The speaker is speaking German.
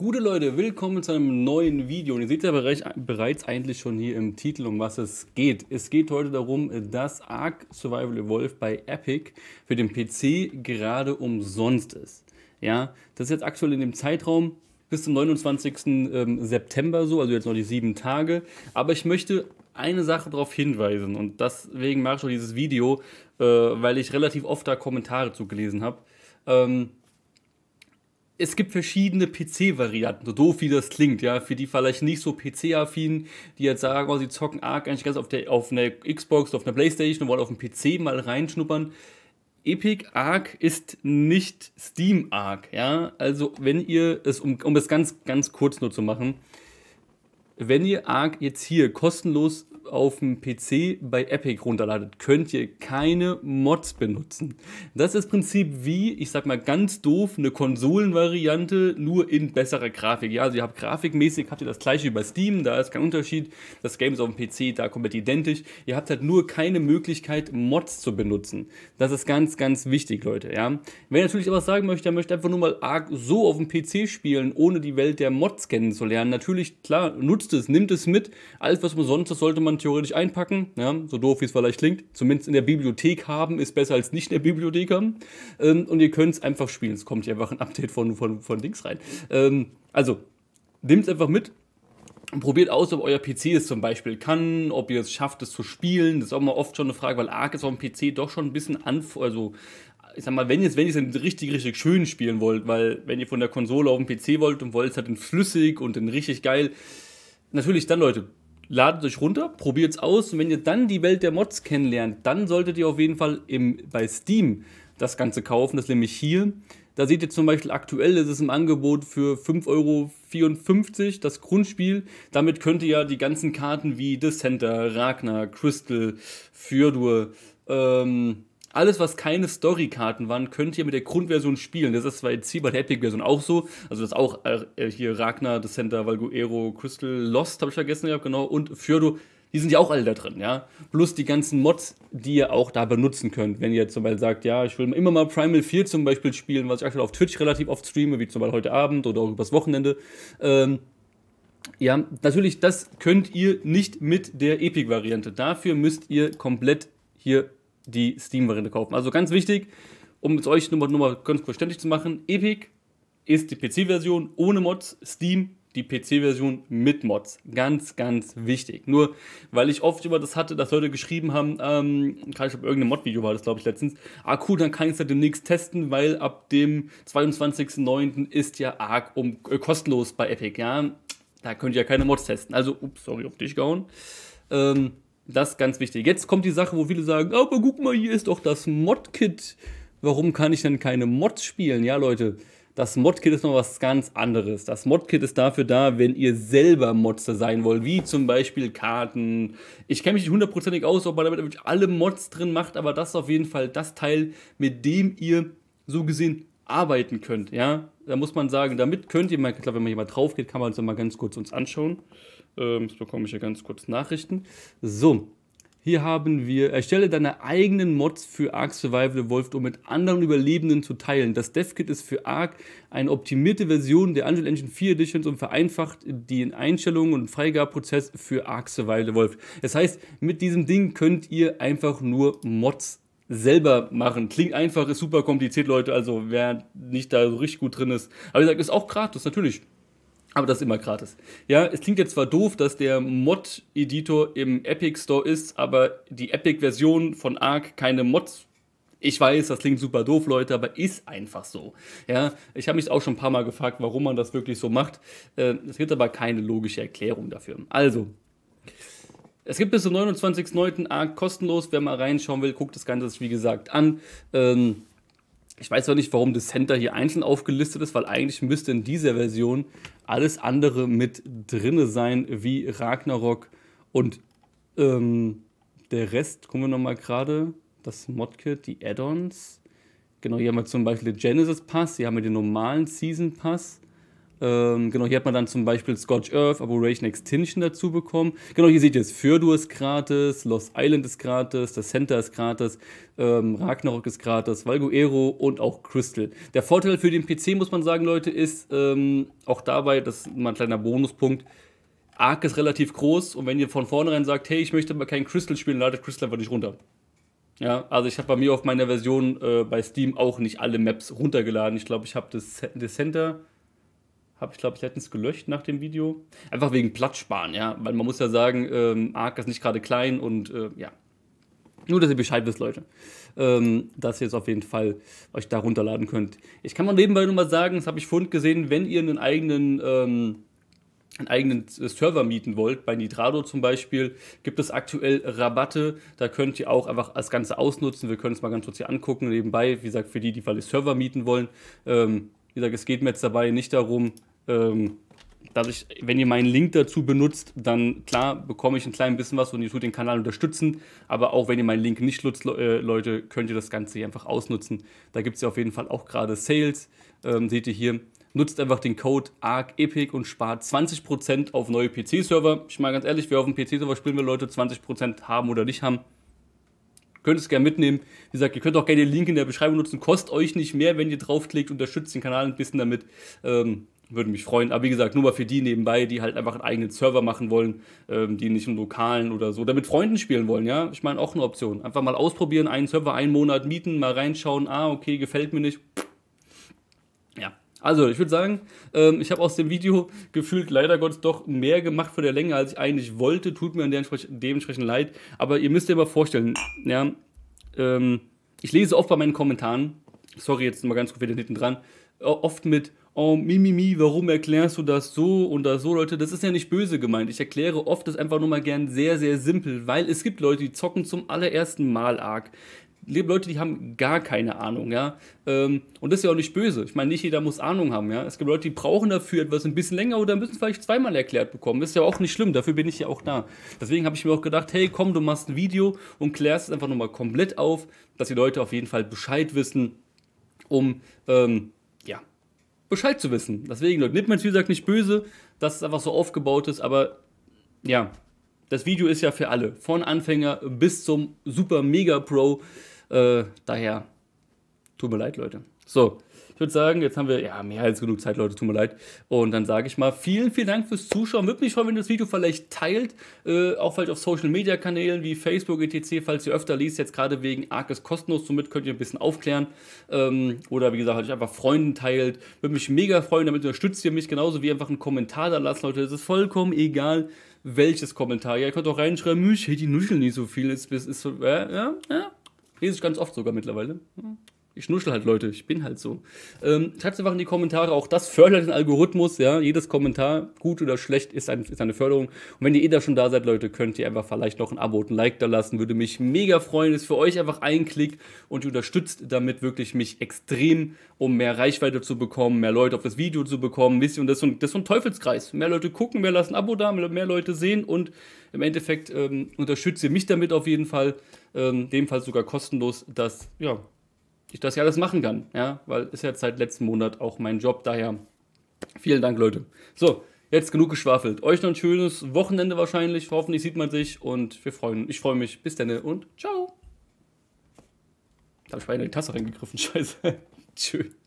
Gute Leute, willkommen zu einem neuen Video. Und ihr seht ja bereits eigentlich schon hier im Titel, um was es geht. Es geht heute darum, dass Ark Survival Evolved bei Epic für den PC gerade umsonst ist. Ja, das ist jetzt aktuell in dem Zeitraum bis zum 29. Ähm, September so, also jetzt noch die sieben Tage. Aber ich möchte eine Sache darauf hinweisen und deswegen mache ich auch dieses Video, äh, weil ich relativ oft da Kommentare zu gelesen habe. Ähm, es gibt verschiedene PC-Varianten, so doof wie das klingt, ja, für die vielleicht nicht so PC-affin, die jetzt sagen, oh, sie zocken arg eigentlich ganz auf der auf einer Xbox, auf einer Playstation und wollen auf dem PC mal reinschnuppern. Epic Arc ist nicht Steam Arc, ja. Also wenn ihr es, um, um es ganz, ganz kurz nur zu machen, wenn ihr Arc jetzt hier kostenlos auf dem PC bei Epic runterladet, könnt ihr keine Mods benutzen. Das ist im Prinzip wie, ich sag mal ganz doof, eine Konsolenvariante, nur in besserer Grafik. Ja, also ihr habt grafikmäßig, habt ihr das gleiche über Steam, da ist kein Unterschied. Das Game ist auf dem PC da komplett identisch. Ihr habt halt nur keine Möglichkeit, Mods zu benutzen. Das ist ganz, ganz wichtig, Leute. Ja? ihr natürlich aber sagen möchte, der möchte einfach nur mal arg so auf dem PC spielen, ohne die Welt der Mods kennenzulernen. Natürlich, klar, nutzt es, nimmt es mit. Alles, was man sonst, das sollte man theoretisch einpacken, ja, so doof wie es vielleicht klingt. Zumindest in der Bibliothek haben ist besser als nicht in der Bibliothek haben. Ähm, und ihr könnt es einfach spielen. Es kommt hier einfach ein Update von, von, von Dings rein. Ähm, also, nehmt es einfach mit, Probiert aus, ob euer PC es zum Beispiel kann, ob ihr es schafft, es zu spielen. Das ist auch mal oft schon eine Frage, weil Arc ist auf dem PC doch schon ein bisschen anf also ich sag mal, wenn ihr es wenn richtig, richtig schön spielen wollt, weil wenn ihr von der Konsole auf dem PC wollt und wollt es halt in flüssig und in richtig geil, natürlich dann Leute, ladet euch runter, probiert es aus und wenn ihr dann die Welt der Mods kennenlernt, dann solltet ihr auf jeden Fall im, bei Steam das Ganze kaufen. Das ist nämlich hier. Da seht ihr zum Beispiel aktuell ist im Angebot für 5,54 Euro das Grundspiel. Damit könnt ihr ja die ganzen Karten wie Dissenter, Ragnar, Crystal, Fjordur, ähm, alles, was keine Storykarten waren, könnt ihr mit der Grundversion spielen. Das ist bei der Epic Version auch so. Also das ist auch äh, äh hier Ragnar, Descenter, Valguero, Crystal, Lost, habe ich vergessen gehabt, genau, und Fjordo. Die sind ja auch alle da drin, ja. Plus die ganzen Mods, die ihr auch da benutzen könnt. Wenn ihr zum Beispiel sagt, ja, ich will immer mal Primal 4 zum Beispiel spielen, was ich aktuell auf Twitch relativ oft streame, wie zum Beispiel heute Abend oder auch übers Wochenende. Ähm, ja, natürlich, das könnt ihr nicht mit der Epic-Variante. Dafür müsst ihr komplett hier die Steam-Variante kaufen. Also ganz wichtig, um es euch nur mal ganz verständlich zu machen, Epic ist die PC-Version ohne Mods, Steam die PC-Version mit Mods. Ganz, ganz wichtig. Nur, weil ich oft über das hatte, dass Leute geschrieben haben, ähm, ich habe irgendein Mod-Video war das, glaube ich, letztens, ah cool, dann kann ich es ja halt demnächst testen, weil ab dem 22.09. ist ja arg um, äh, kostenlos bei Epic, ja. Da könnt ihr ja keine Mods testen. Also, ups, sorry, auf dich gehauen. Ähm, das ist ganz wichtig. Jetzt kommt die Sache, wo viele sagen, aber guck mal, hier ist doch das Mod-Kit. Warum kann ich denn keine Mods spielen? Ja, Leute, das Mod-Kit ist noch was ganz anderes. Das Mod-Kit ist dafür da, wenn ihr selber Mods sein wollt, wie zum Beispiel Karten. Ich kenne mich nicht hundertprozentig aus, ob man damit alle Mods drin macht, aber das ist auf jeden Fall das Teil, mit dem ihr so gesehen arbeiten könnt, ja, da muss man sagen, damit könnt ihr mal, klar, wenn man hier mal drauf geht, kann man uns mal ganz kurz uns anschauen. Ähm, jetzt bekomme ich hier ganz kurz Nachrichten. So, hier haben wir, erstelle deine eigenen Mods für Ark Survival Evolved, um mit anderen Überlebenden zu teilen. Das DevKit ist für Ark eine optimierte Version der Unreal Engine 4 Editions und vereinfacht den Einstellungen und Freigabeprozess für Ark Survival Evolved. Das heißt, mit diesem Ding könnt ihr einfach nur Mods selber machen. Klingt einfach, ist super kompliziert, Leute. Also wer nicht da so richtig gut drin ist. Aber wie gesagt, ist auch gratis, natürlich. Aber das ist immer gratis. Ja, es klingt jetzt zwar doof, dass der Mod-Editor im Epic Store ist, aber die Epic-Version von Arc keine Mods ich weiß, das klingt super doof, Leute, aber ist einfach so. Ja, ich habe mich auch schon ein paar Mal gefragt, warum man das wirklich so macht. Äh, es gibt aber keine logische Erklärung dafür. Also, es gibt bis zum 29.09. arg kostenlos. Wer mal reinschauen will, guckt das Ganze sich wie gesagt an. Ähm, ich weiß auch nicht, warum das Center hier einzeln aufgelistet ist, weil eigentlich müsste in dieser Version alles andere mit drinne sein, wie Ragnarok und ähm, der Rest. Kommen wir nochmal gerade. Das Modkit, die Add-ons. Genau, hier haben wir zum Beispiel den Genesis Pass, hier haben wir den normalen Season Pass. Ähm, genau, hier hat man dann zum Beispiel Scotch Earth, Aboration Extinction dazu bekommen. Genau, hier seht ihr es, Fürdu ist gratis, Lost Island ist gratis, das Center ist gratis, ähm, Ragnarok ist gratis, Valguero und auch Crystal. Der Vorteil für den PC, muss man sagen, Leute, ist ähm, auch dabei, das ist mal ein kleiner Bonuspunkt, Ark ist relativ groß und wenn ihr von vornherein sagt, hey, ich möchte aber kein Crystal spielen, ladet Crystal einfach nicht runter. Ja, also ich habe bei mir auf meiner Version äh, bei Steam auch nicht alle Maps runtergeladen. Ich glaube, ich habe das, das Center habe ich, glaube ich, letztens gelöscht nach dem Video. Einfach wegen Platz sparen, ja. Weil man muss ja sagen, ähm, Arc ist nicht gerade klein und äh, ja. Nur, dass ihr Bescheid wisst, Leute. Ähm, dass ihr jetzt auf jeden Fall euch da runterladen könnt. Ich kann mal nebenbei nur mal sagen, das habe ich vorhin gesehen, wenn ihr einen eigenen, ähm, einen eigenen äh, Server mieten wollt, bei Nitrado zum Beispiel, gibt es aktuell Rabatte. Da könnt ihr auch einfach das Ganze ausnutzen. Wir können es mal ganz kurz hier angucken. Nebenbei, wie gesagt, für die, die vielleicht Server mieten wollen. Ähm, wie gesagt, es geht mir jetzt dabei nicht darum, ähm, dass ich, wenn ihr meinen Link dazu benutzt, dann klar bekomme ich ein klein bisschen was und ihr tut den Kanal unterstützen. Aber auch wenn ihr meinen Link nicht nutzt, äh, Leute, könnt ihr das Ganze hier einfach ausnutzen. Da gibt es ja auf jeden Fall auch gerade Sales. Ähm, seht ihr hier. Nutzt einfach den Code ARC und spart 20% auf neue PC-Server. Ich meine ganz ehrlich, wer auf dem PC-Server spielen will, Leute, 20% haben oder nicht haben, könnt es gerne mitnehmen. Wie gesagt, ihr könnt auch gerne den Link in der Beschreibung nutzen. Kostet euch nicht mehr, wenn ihr draufklickt. Unterstützt den Kanal ein bisschen damit. Ähm, würde mich freuen. Aber wie gesagt, nur mal für die nebenbei, die halt einfach einen eigenen Server machen wollen, ähm, die nicht im lokalen oder so, damit mit Freunden spielen wollen, ja. Ich meine, auch eine Option. Einfach mal ausprobieren, einen Server einen Monat mieten, mal reinschauen, ah, okay, gefällt mir nicht. Ja. Also, ich würde sagen, ähm, ich habe aus dem Video gefühlt leider Gottes doch mehr gemacht von der Länge, als ich eigentlich wollte. Tut mir dementsprechend leid. Aber ihr müsst ihr mal vorstellen, ja, ähm, ich lese oft bei meinen Kommentaren, sorry jetzt mal ganz kurz wieder hinten dran, oft mit, oh, Mimimi, warum erklärst du das so und das so, Leute? Das ist ja nicht böse gemeint. Ich erkläre oft das einfach nur mal gern sehr, sehr simpel, weil es gibt Leute, die zocken zum allerersten Mal arg. Leute, die haben gar keine Ahnung, ja. Ähm, und das ist ja auch nicht böse. Ich meine, nicht jeder muss Ahnung haben, ja. Es gibt Leute, die brauchen dafür etwas ein bisschen länger oder müssen vielleicht zweimal erklärt bekommen. Das ist ja auch nicht schlimm, dafür bin ich ja auch da. Deswegen habe ich mir auch gedacht, hey, komm, du machst ein Video und klärst es einfach nochmal komplett auf, dass die Leute auf jeden Fall Bescheid wissen, um ähm, Bescheid zu wissen. Deswegen, Leute, nimmt man es wie gesagt nicht böse, dass es einfach so aufgebaut ist, aber ja, das Video ist ja für alle. Von Anfänger bis zum Super Mega Pro. Äh, daher, tut mir leid, Leute. So, ich würde sagen, jetzt haben wir ja mehr als genug Zeit, Leute, tut mir leid. Und dann sage ich mal, vielen, vielen Dank fürs Zuschauen. Würde mich freuen, wenn ihr das Video vielleicht teilt, äh, auch vielleicht auf Social Media Kanälen wie Facebook etc., falls ihr öfter liest, jetzt gerade wegen Arc ist kostenlos, somit könnt ihr ein bisschen aufklären. Ähm, oder wie gesagt, halt einfach Freunden teilt. Würde mich mega freuen, damit unterstützt ihr mich genauso wie einfach einen Kommentar da lassen, Leute. Es ist vollkommen egal, welches Kommentar. Ja, ihr könnt auch reinschreiben, hm, ich hätte die Nuschel nicht so viel. Ist, ist, ist, äh, ja, ja. Lese ich ganz oft sogar mittlerweile. Hm ich schnuschel halt Leute, ich bin halt so. Ähm, Schreibt einfach in die Kommentare, auch das fördert den Algorithmus, ja. Jedes Kommentar, gut oder schlecht, ist, ein, ist eine Förderung. Und wenn ihr eh da schon da seid, Leute, könnt ihr einfach vielleicht noch ein Abo und ein Like da lassen, würde mich mega freuen. Ist für euch einfach ein Klick und ihr unterstützt damit wirklich mich extrem, um mehr Reichweite zu bekommen, mehr Leute auf das Video zu bekommen. Wisst ihr, und das ist so ein, das ist so ein Teufelskreis. Mehr Leute gucken, mehr lassen Abo da, mehr Leute sehen und im Endeffekt ähm, unterstützt ihr mich damit auf jeden Fall. Ähm, demfalls sogar kostenlos, dass, ja, ich das ja alles machen kann. Ja, weil ist ja seit letzten Monat auch mein Job. Daher vielen Dank, Leute. So, jetzt genug geschwafelt. Euch noch ein schönes Wochenende wahrscheinlich. Hoffentlich sieht man sich und wir freuen Ich freue mich. Bis dann und ciao. Da habe ich bei in die Tasse reingegriffen. Scheiße. Tschüss.